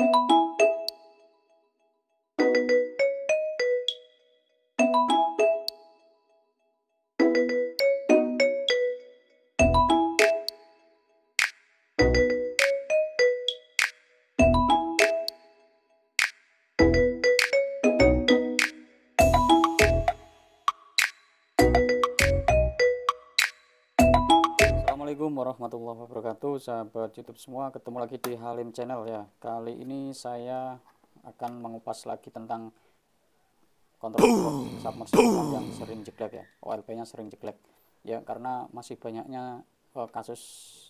you warahmatullahi wabarakatuh sahabat youtube semua ketemu lagi di Halim channel ya kali ini saya akan mengupas lagi tentang kontrol submersible yang sering jeglek ya OLP nya sering jeglek ya karena masih banyaknya uh, kasus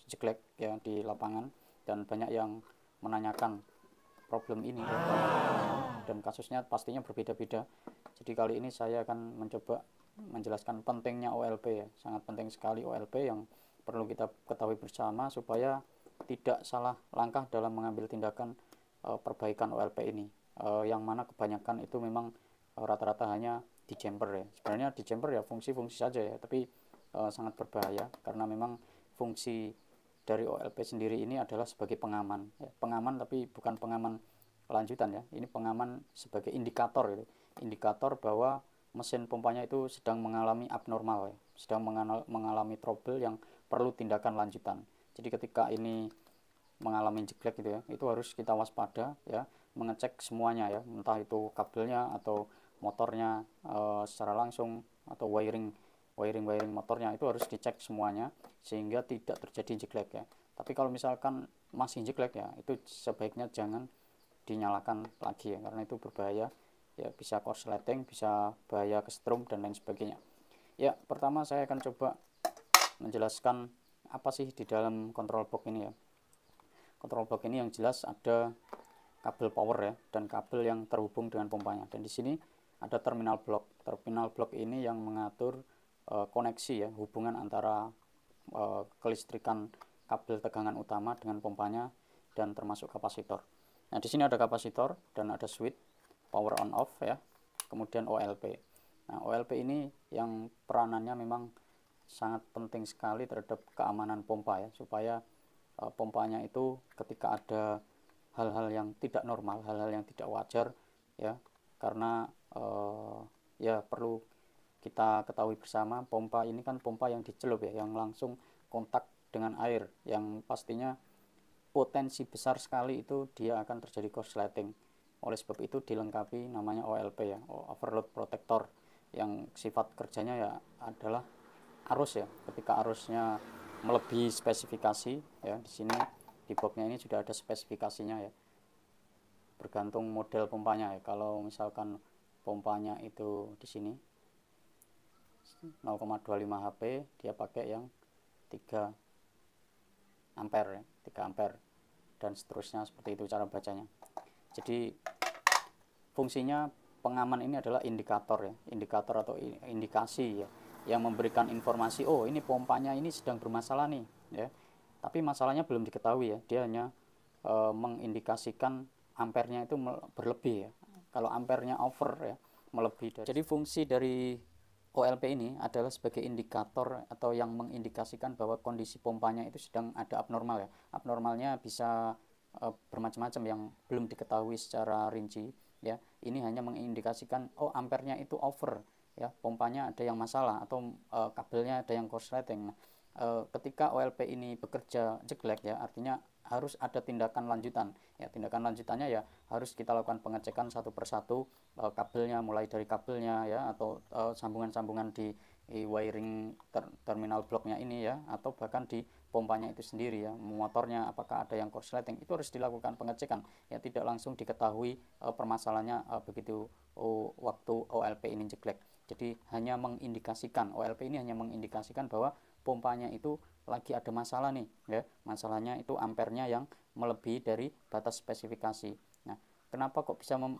jeglek ya di lapangan dan banyak yang menanyakan problem ini ya. dan kasusnya pastinya berbeda-beda jadi kali ini saya akan mencoba menjelaskan pentingnya OLP ya sangat penting sekali OLP yang perlu kita ketahui bersama supaya tidak salah langkah dalam mengambil tindakan uh, perbaikan OLP ini uh, yang mana kebanyakan itu memang eh, rata-rata hanya di chamber ya sebenarnya di chamber ya fungsi-fungsi saja ya tapi uh, sangat berbahaya karena memang fungsi dari OLP sendiri ini adalah sebagai pengaman ya, pengaman tapi bukan pengaman lanjutan ya ini pengaman sebagai indikator gitu. indikator bahwa mesin pompanya itu sedang mengalami abnormal ya sedang mengalami trouble yang perlu tindakan lanjutan. Jadi ketika ini mengalami jeklek gitu ya, itu harus kita waspada ya, mengecek semuanya ya, entah itu kabelnya atau motornya e, secara langsung atau wiring wiring wiring motornya itu harus dicek semuanya sehingga tidak terjadi jeklek ya. Tapi kalau misalkan masih jeklek ya, itu sebaiknya jangan dinyalakan lagi ya, karena itu berbahaya ya bisa korsleting, bisa bahaya ke strum dan lain sebagainya. Ya, pertama saya akan coba menjelaskan apa sih di dalam control box ini ya control box ini yang jelas ada kabel power ya dan kabel yang terhubung dengan pompanya dan di sini ada terminal block terminal block ini yang mengatur e, koneksi ya hubungan antara e, kelistrikan kabel tegangan utama dengan pompanya dan termasuk kapasitor nah di sini ada kapasitor dan ada switch power on off ya kemudian OLP nah OLP ini yang peranannya memang sangat penting sekali terhadap keamanan pompa ya supaya uh, pompanya itu ketika ada hal-hal yang tidak normal hal-hal yang tidak wajar ya karena uh, ya perlu kita ketahui bersama pompa ini kan pompa yang dicelup ya yang langsung kontak dengan air yang pastinya potensi besar sekali itu dia akan terjadi korsleting oleh sebab itu dilengkapi namanya OLP ya overload protector yang sifat kerjanya ya adalah arus ya ketika arusnya melebihi spesifikasi ya di sini di boxnya ini sudah ada spesifikasinya ya bergantung model pompanya ya kalau misalkan pompanya itu di sini 0,25 HP dia pakai yang 3 ampere ya, 3 ampere dan seterusnya seperti itu cara bacanya jadi fungsinya pengaman ini adalah indikator ya indikator atau indikasi ya yang memberikan informasi oh ini pompanya ini sedang bermasalah nih ya tapi masalahnya belum diketahui ya dia hanya e, mengindikasikan ampernya itu berlebih ya kalau ampernya over ya melebihi dari. jadi fungsi dari OLP ini adalah sebagai indikator atau yang mengindikasikan bahwa kondisi pompanya itu sedang ada abnormal ya abnormalnya bisa e, bermacam-macam yang belum diketahui secara rinci ya ini hanya mengindikasikan oh ampernya itu over ya pompanya ada yang masalah atau e, kabelnya ada yang korsleting nah, e, ketika OLP ini bekerja jelek ya artinya harus ada tindakan lanjutan ya tindakan lanjutannya ya harus kita lakukan pengecekan satu persatu e, kabelnya mulai dari kabelnya ya atau sambungan-sambungan di wiring ter terminal bloknya ini ya atau bahkan di pompanya itu sendiri ya motornya apakah ada yang korsleting itu harus dilakukan pengecekan ya tidak langsung diketahui e, permasalahannya e, begitu oh, o, waktu OLP ini jelek jadi hanya mengindikasikan OLP ini hanya mengindikasikan bahwa pompanya itu lagi ada masalah nih, ya. Masalahnya itu ampernya yang melebihi dari batas spesifikasi. Nah, kenapa kok bisa me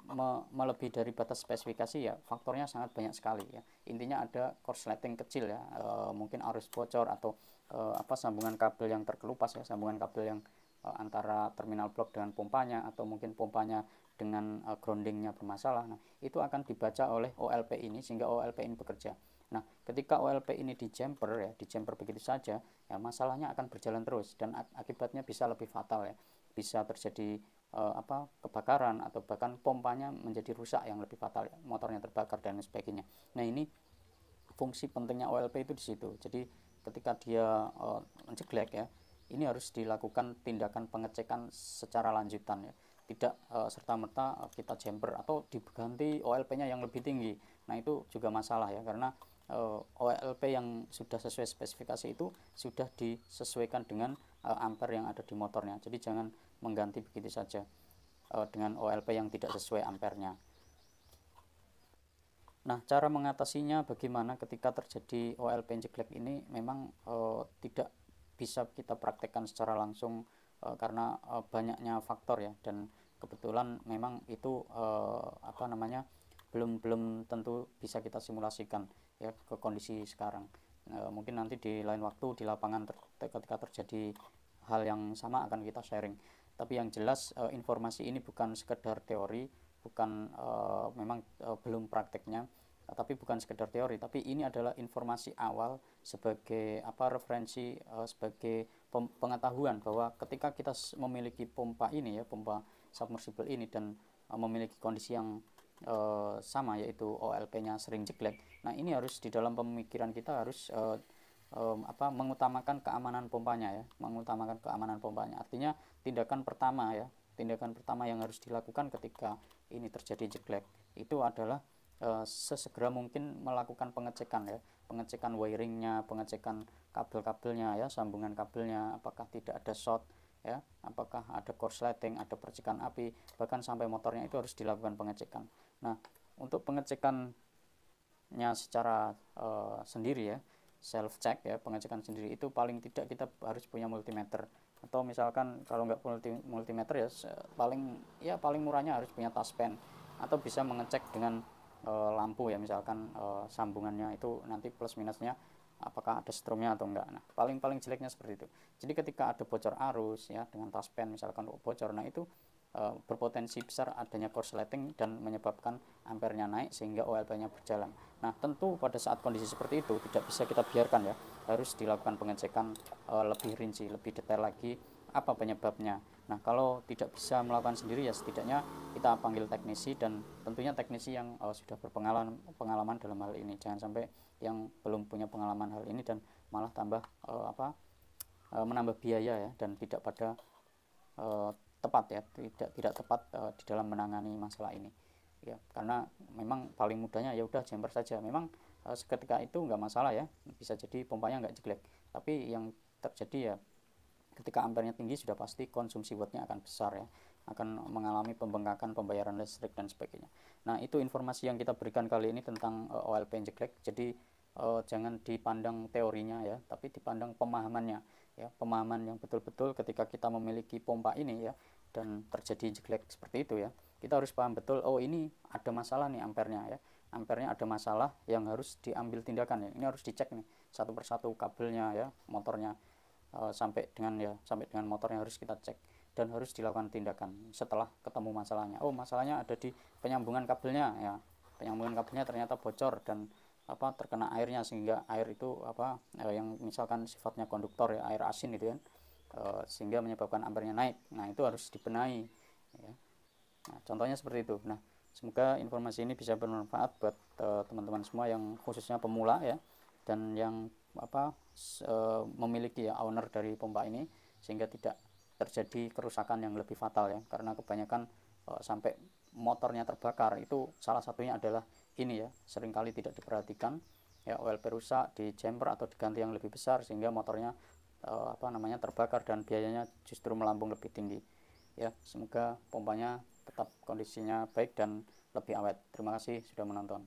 melebihi dari batas spesifikasi ya? Faktornya sangat banyak sekali ya. Intinya ada korsleting kecil ya, e, mungkin arus bocor atau e, apa sambungan kabel yang terkelupas ya, sambungan kabel yang e, antara terminal blok dengan pompanya atau mungkin pompanya dengan uh, groundingnya bermasalah nah itu akan dibaca oleh OLP ini sehingga OLP ini bekerja nah ketika OLP ini di jumper ya di jumper begitu saja ya masalahnya akan berjalan terus dan ak akibatnya bisa lebih fatal ya bisa terjadi uh, apa kebakaran atau bahkan pompanya menjadi rusak yang lebih fatal ya. motornya terbakar dan sebagainya nah ini fungsi pentingnya OLP itu di situ jadi ketika dia uh, menceglek ya ini harus dilakukan tindakan pengecekan secara lanjutan ya tidak uh, serta-merta kita jumper atau diganti OLP-nya yang lebih tinggi. Nah, itu juga masalah ya karena uh, e, OLP yang sudah sesuai spesifikasi itu sudah disesuaikan dengan uh, ampere yang ada di motornya. Jadi jangan mengganti begitu saja uh, dengan OLP yang tidak sesuai ampernya. Nah, cara mengatasinya bagaimana ketika terjadi OLP jelek ini memang uh, tidak bisa kita praktekkan secara langsung Eh, karena uh, banyaknya faktor ya dan kebetulan memang itu uh, apa namanya belum belum tentu bisa kita simulasikan ya ke kondisi sekarang uh, mungkin nanti di lain waktu di lapangan ter ketika terjadi hal yang sama akan kita sharing tapi yang jelas uh, informasi ini bukan sekedar teori bukan uh, memang uh, belum prakteknya Nah, tapi bukan sekedar teori tapi ini adalah informasi awal sebagai apa referensi eh, sebagai pengetahuan bahwa ketika kita memiliki pompa ini ya pompa submersible ini dan eh, memiliki kondisi yang uh, sama yaitu OLP-nya sering jelek nah ini harus di dalam pemikiran kita harus uh, um, apa mengutamakan keamanan pompanya ya mengutamakan keamanan pompanya artinya tindakan pertama ya tindakan pertama yang harus dilakukan ketika ini terjadi jelek itu adalah Eh, sesegera mungkin melakukan pengecekan ya pengecekan wiringnya pengecekan kabel-kabelnya ya sambungan kabelnya apakah tidak ada short ya apakah ada korsleting ada percikan api bahkan sampai motornya itu harus dilakukan pengecekan nah untuk pengecekannya secara uh, sendiri ya self check ya pengecekan sendiri itu paling tidak kita harus punya multimeter atau misalkan kalau nggak multi, multimeter ya paling ya paling murahnya harus punya taspen atau bisa mengecek dengan e, lampu ya misalkan e, sambungannya itu nanti plus minusnya apakah ada stromnya atau enggak. Nah, paling-paling jeleknya seperti itu. Jadi ketika ada bocor arus ya dengan taspen misalkan bocor, nah itu e, berpotensi besar adanya korsleting dan menyebabkan ampernya naik sehingga OLP-nya berjalan. Nah, tentu pada saat kondisi seperti itu tidak bisa kita biarkan ya. Harus dilakukan pengecekan e, lebih rinci, lebih detail lagi apa penyebabnya. Nah, kalau tidak bisa melakukan sendiri ya setidaknya kita panggil teknisi dan tentunya teknisi yang uh, sudah berpengalaman pengalaman dalam hal ini. Jangan sampai yang belum punya pengalaman hal ini dan malah tambah uh, apa uh, menambah biaya ya dan tidak pada uh, tepat ya, tidak tidak tepat uh, di dalam menangani masalah ini. Ya, karena memang paling mudahnya ya udah jumper saja. Memang uh, seketika itu nggak masalah ya, bisa jadi pompanya nggak jelek. Tapi yang terjadi ya ketika ampernya tinggi sudah pasti konsumsi wattnya akan besar ya akan mengalami pembengkakan pembayaran listrik dan sebagainya. Nah itu informasi yang kita berikan kali ini tentang uh, eh, OLP injeklek. Jadi uh, jangan dipandang teorinya ya, tapi dipandang pemahamannya ya pemahaman yang betul-betul ketika kita memiliki pompa ini ya dan terjadi injeklek seperti itu ya kita harus paham betul oh ini ada masalah nih ampernya ya ampernya ada masalah yang harus diambil tindakan ya ini harus dicek nih satu persatu kabelnya ya motornya Eh, sampai dengan ya sampai dengan motornya harus kita cek dan harus dilakukan tindakan setelah ketemu masalahnya. Oh, masalahnya ada di penyambungan kabelnya ya. Penyambungan kabelnya ternyata bocor dan apa terkena airnya sehingga air itu apa eh, yang misalkan sifatnya konduktor ya air asin gitu kan ya, eh, sehingga menyebabkan ampernya naik nah itu harus dibenahi ya. nah, contohnya seperti itu nah semoga informasi ini bisa bermanfaat buat eh, teman-teman eh, semua yang khususnya pemula ya dan yang apa memiliki ya owner dari pompa ini sehingga tidak terjadi kerusakan yang lebih fatal ya karena kebanyakan e, sampai motornya terbakar itu salah satunya adalah ini ya seringkali tidak diperhatikan ya OLP rusak di chamber atau diganti yang lebih besar sehingga motornya e, apa namanya terbakar dan biayanya justru melambung lebih tinggi ya semoga pompanya tetap kondisinya baik dan lebih awet terima kasih sudah menonton